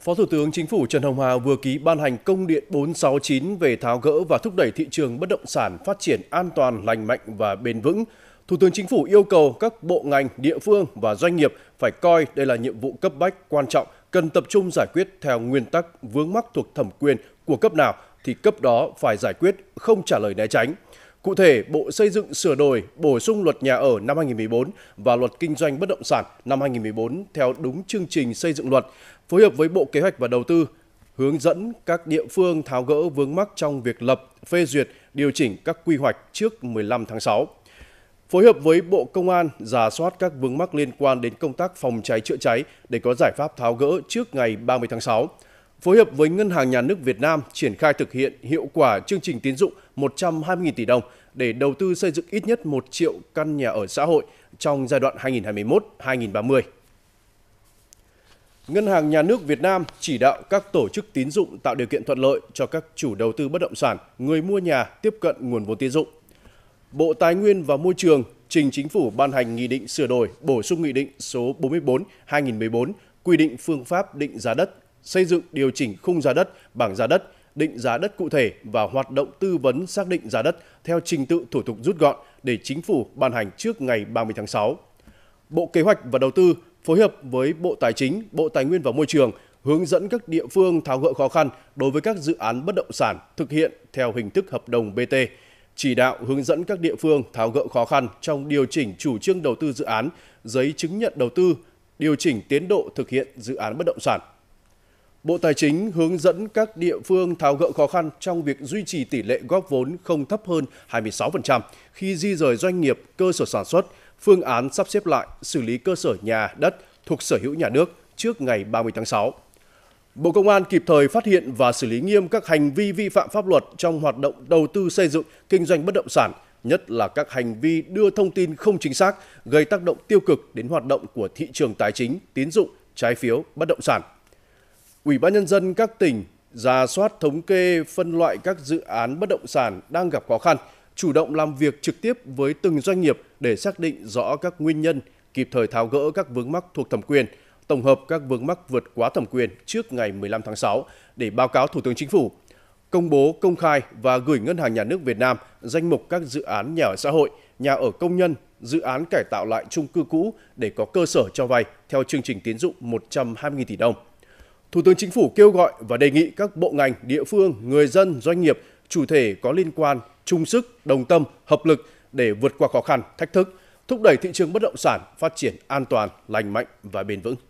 Phó Thủ tướng Chính phủ Trần Hồng Hà vừa ký ban hành công điện 469 về tháo gỡ và thúc đẩy thị trường bất động sản phát triển an toàn, lành mạnh và bền vững. Thủ tướng Chính phủ yêu cầu các bộ ngành, địa phương và doanh nghiệp phải coi đây là nhiệm vụ cấp bách quan trọng, cần tập trung giải quyết theo nguyên tắc vướng mắc thuộc thẩm quyền của cấp nào thì cấp đó phải giải quyết, không trả lời né tránh. Cụ thể, Bộ Xây dựng sửa đổi, bổ sung luật nhà ở năm 2014 và luật kinh doanh bất động sản năm 2014 theo đúng chương trình xây dựng luật, phối hợp với Bộ Kế hoạch và Đầu tư hướng dẫn các địa phương tháo gỡ vướng mắc trong việc lập, phê duyệt, điều chỉnh các quy hoạch trước 15 tháng 6. Phối hợp với Bộ Công an giả soát các vướng mắc liên quan đến công tác phòng cháy chữa cháy để có giải pháp tháo gỡ trước ngày 30 tháng 6 phối hợp với Ngân hàng Nhà nước Việt Nam triển khai thực hiện hiệu quả chương trình tín dụng 120.000 tỷ đồng để đầu tư xây dựng ít nhất 1 triệu căn nhà ở xã hội trong giai đoạn 2021-2030. Ngân hàng Nhà nước Việt Nam chỉ đạo các tổ chức tín dụng tạo điều kiện thuận lợi cho các chủ đầu tư bất động sản, người mua nhà tiếp cận nguồn vốn tín dụng. Bộ Tài nguyên và Môi trường trình chính phủ ban hành nghị định sửa đổi, bổ sung nghị định số 44/2014 quy định phương pháp định giá đất xây dựng điều chỉnh khung giá đất, bảng giá đất, định giá đất cụ thể và hoạt động tư vấn xác định giá đất theo trình tự thủ tục rút gọn để chính phủ ban hành trước ngày 30 tháng 6. Bộ Kế hoạch và Đầu tư phối hợp với Bộ Tài chính, Bộ Tài nguyên và Môi trường hướng dẫn các địa phương tháo gỡ khó khăn đối với các dự án bất động sản thực hiện theo hình thức hợp đồng BT, chỉ đạo hướng dẫn các địa phương tháo gỡ khó khăn trong điều chỉnh chủ trương đầu tư dự án, giấy chứng nhận đầu tư, điều chỉnh tiến độ thực hiện dự án bất động sản. Bộ Tài chính hướng dẫn các địa phương tháo gỡ khó khăn trong việc duy trì tỷ lệ góp vốn không thấp hơn 26% khi di rời doanh nghiệp, cơ sở sản xuất, phương án sắp xếp lại, xử lý cơ sở nhà, đất thuộc sở hữu nhà nước trước ngày 30 tháng 6. Bộ Công an kịp thời phát hiện và xử lý nghiêm các hành vi vi phạm pháp luật trong hoạt động đầu tư xây dựng, kinh doanh bất động sản, nhất là các hành vi đưa thông tin không chính xác gây tác động tiêu cực đến hoạt động của thị trường tài chính, tín dụng, trái phiếu, bất động sản. Ủy ban nhân dân các tỉnh ra soát thống kê phân loại các dự án bất động sản đang gặp khó khăn, chủ động làm việc trực tiếp với từng doanh nghiệp để xác định rõ các nguyên nhân, kịp thời tháo gỡ các vướng mắc thuộc thẩm quyền, tổng hợp các vướng mắc vượt quá thẩm quyền trước ngày 15 tháng 6 để báo cáo Thủ tướng Chính phủ, công bố công khai và gửi Ngân hàng Nhà nước Việt Nam danh mục các dự án nhà ở xã hội, nhà ở công nhân, dự án cải tạo lại chung cư cũ để có cơ sở cho vay theo chương trình tiến dụng 120.000 tỷ đồng. Thủ tướng Chính phủ kêu gọi và đề nghị các bộ ngành, địa phương, người dân, doanh nghiệp, chủ thể có liên quan chung sức, đồng tâm, hợp lực để vượt qua khó khăn, thách thức, thúc đẩy thị trường bất động sản phát triển an toàn, lành mạnh và bền vững.